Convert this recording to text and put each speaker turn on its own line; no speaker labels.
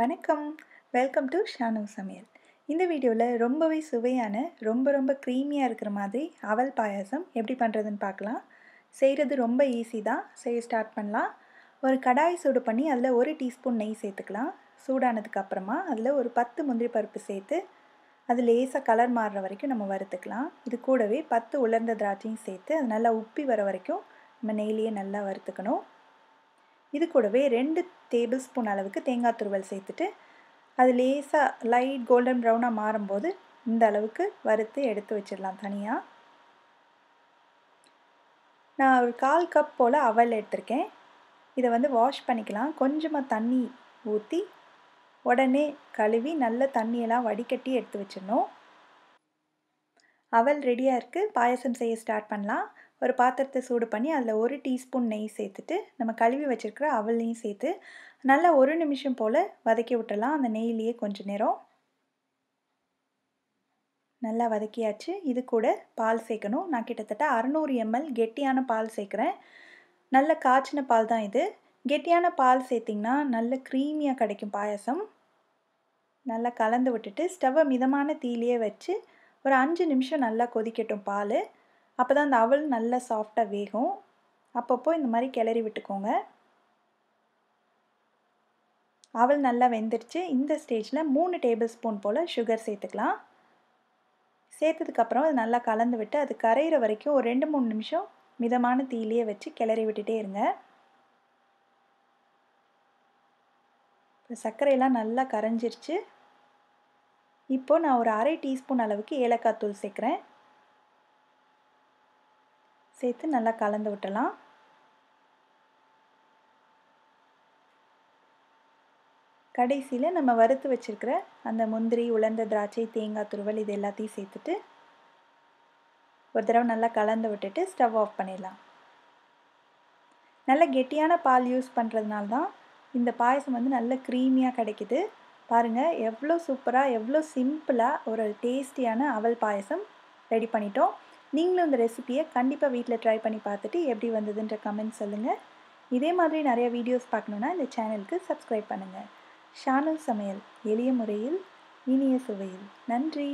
வணக்கம் welcome to Shanu சமையல் இந்த வீடியோவில் ரொம்பவே சுவையான ரொம்ப ரொம்ப க்ரீமியாக இருக்கிற மாதிரி அவல் பாயாசம் எப்படி பண்ணுறதுன்னு பார்க்கலாம் செய்கிறது ரொம்ப ஈஸி தான் செய்ய ஸ்டார்ட் பண்ணலாம் ஒரு கடாய் சூடு பண்ணி அதில் ஒரு டீஸ்பூன் நெய் சேர்த்துக்கலாம் சூடானதுக்கு அப்புறமா அதில் ஒரு பத்து முந்திரி பருப்பு சேர்த்து அது லேசாக கலர் மாறுற வரைக்கும் நம்ம வறுத்துக்கலாம் இது கூடவே பத்து உலர்ந்த திராட்சையும் சேர்த்து அது நல்லா உப்பி வர வரைக்கும் நம்ம நெய்லேயே நல்லா வறுத்துக்கணும் இது கூடவே ரெண்டு டேபிள் ஸ்பூன் அளவுக்கு தேங்காய் துருவல் சேர்த்துட்டு அது லேசாக லைட் கோல்டன் ப்ரௌனாக மாறும்போது இந்த அளவுக்கு வறுத்து எடுத்து வச்சிடலாம் தனியாக நான் ஒரு கால் கப் போல் அவல் எடுத்திருக்கேன் இதை வந்து வாஷ் பண்ணிக்கலாம் கொஞ்சமாக தண்ணி ஊற்றி உடனே கழுவி நல்ல தண்ணியெல்லாம் வடிகட்டி எடுத்து வச்சிடணும் அவல் ரெடியாக இருக்குது பாயசம் செய்ய ஸ்டார்ட் பண்ணலாம் ஒரு பாத்திரத்தை சூடு பண்ணி அதில் ஒரு டீஸ்பூன் நெய் சேர்த்துட்டு நம்ம கழுவி வச்சுருக்கிற அவலையும் சேர்த்து நல்லா ஒரு நிமிஷம் போல் வதக்கி விட்டுடலாம் அந்த நெய்லேயே கொஞ்சம் நேரம் நல்லா வதக்கியாச்சு இது கூட பால் சேர்க்கணும் நான் கிட்டத்தட்ட அறநூறு எம்எல் கெட்டியான பால் சேர்க்குறேன் நல்ல காய்ச்சின பால் தான் இது கெட்டியான பால் சேர்த்திங்கன்னா நல்ல க்ரீமியாக கிடைக்கும் பாயசம் நல்லா கலந்து விட்டுட்டு ஸ்டவ்வை மிதமான தீலையே வச்சு ஒரு அஞ்சு நிமிஷம் நல்லா கொதிக்கட்டும் பால் அப்போ தான் அந்த அவல் நல்லா சாஃப்டாக வேகும் அப்பப்போ இந்த மாதிரி கிளறி விட்டுக்கோங்க அவள் நல்லா வெந்துருச்சு இந்த ஸ்டேஜில் மூணு டேபிள் ஸ்பூன் போல் சுகர் சேர்த்துக்கலாம் சேர்த்ததுக்கப்புறம் அது நல்லா கலந்து விட்டு அது கரையிற வரைக்கும் ஒரு ரெண்டு மூணு நிமிஷம் மிதமான தீலியே வச்சு கிளறி விட்டுட்டே இருங்க இப்போ சர்க்கரையெல்லாம் நல்லா கரைஞ்சிருச்சு இப்போது நான் ஒரு அரை டீஸ்பூன் அளவுக்கு ஏலக்காய் தூள் சேர்க்குறேன் சேர்த்து நல்லா கலந்து விட்டலாம் கடைசியில் நம்ம வறுத்து வச்சுருக்கிற அந்த முந்திரி உலர்ந்த திராட்சை தேங்காய் துருவல் இது எல்லாத்தையும் சேர்த்துட்டு ஒரு தடவை நல்லா கலந்து விட்டுட்டு ஸ்டவ் ஆஃப் பண்ணிடலாம் நல்ல கெட்டியான பால் யூஸ் பண்ணுறதுனால தான் இந்த பாயசம் வந்து நல்ல க்ரீமியாக கிடைக்கிது பாருங்கள் எவ்வளோ சூப்பராக எவ்வளோ சிம்பிளாக ஒரு டேஸ்டியான அவல் பாயசம் ரெடி பண்ணிட்டோம் நீங்களும் இந்த ரெசிபியை கண்டிப்பாக வீட்டில் ட்ரை பண்ணி பார்த்துட்டு எப்படி வந்ததுன்ற கமெண்ட் சொல்லுங்கள் இதே மாதிரி நிறைய வீடியோஸ் பார்க்கணுன்னா இந்த சேனலுக்கு சப்ஸ்கிரைப் பண்ணுங்கள் ஷானு சமையல் எளிய முறையில் இனிய சுவையில் நன்றி